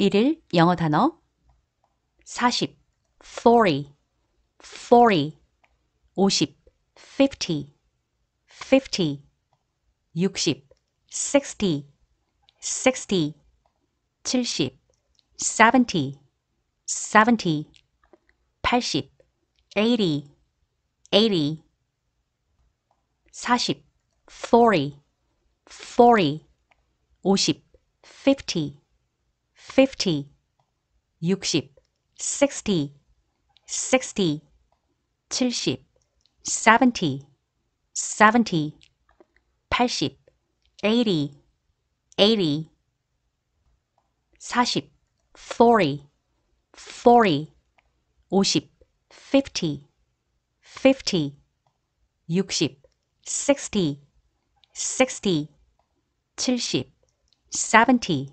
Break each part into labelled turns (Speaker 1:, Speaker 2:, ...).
Speaker 1: 1일 영어 단어 40, 40, 40, 50, 50, 50, 60, 60, 60, 70, 70, 70, 80, 80, 80, 40, 40, 40, 50, 50, fifty, 육십, sixty, sixty, 칠십, seventy, seventy, 팔십, eighty, eighty, 사십, forty, 50 fifty, 60 60 sixty, 칠십, seventy,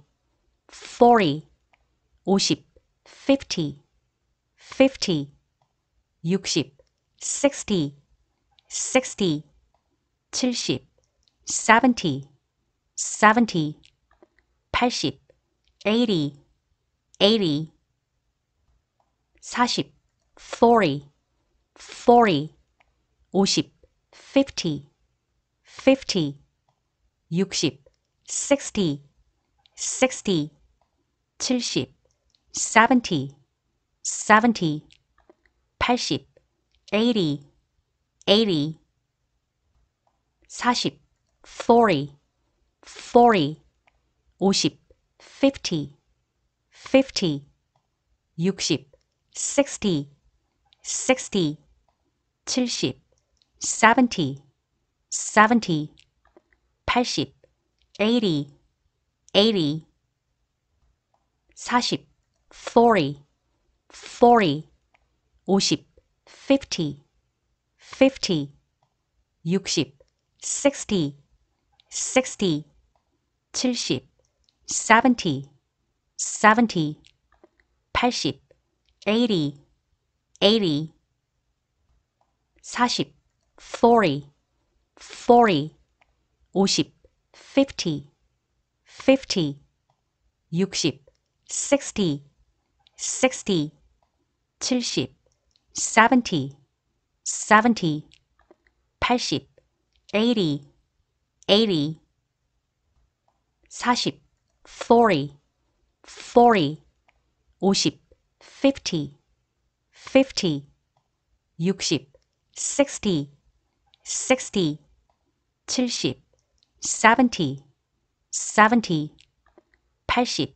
Speaker 1: forty, 오십, fifty, fifty, 육십, sixty, sixty, 칠십, seventy, seventy, 팔십, eighty, eighty, 사십, forty, forty, 오십, fifty, fifty, 육십, sixty, sixty, 70, 70, 70 80, 80, 80 40, 40, 40 50, 50, 50 60, 60, 60 70, 70, 70 80, 80 40 40 40 50 50 50 60 60 60 70 70 70 80 80 80 40 40 40 50 50 50 60 sixty, sixty, 70, seventy, seventy, 80, eighty, eighty, 40, forty, forty, 50, fifty, fifty, 60, sixty, sixty, 70, seventy, seventy, 80,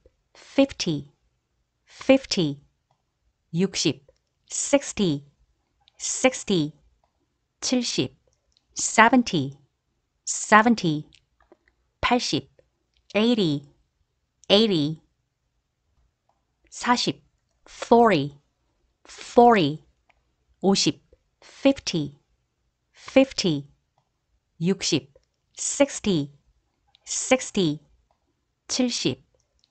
Speaker 1: fifty, fifty, 60, sixty, sixty, 70, seventy, seventy, 80, eighty, eighty, 40, forty, forty, 50, fifty, fifty, 60, sixty, sixty, 70,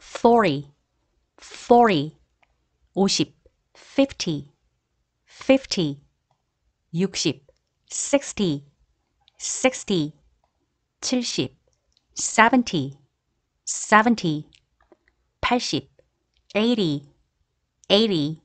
Speaker 1: forty, forty, 오십, fifty, fifty, 육십, sixty, sixty, 칠십, seventy, seventy, 팔십, eighty, eighty,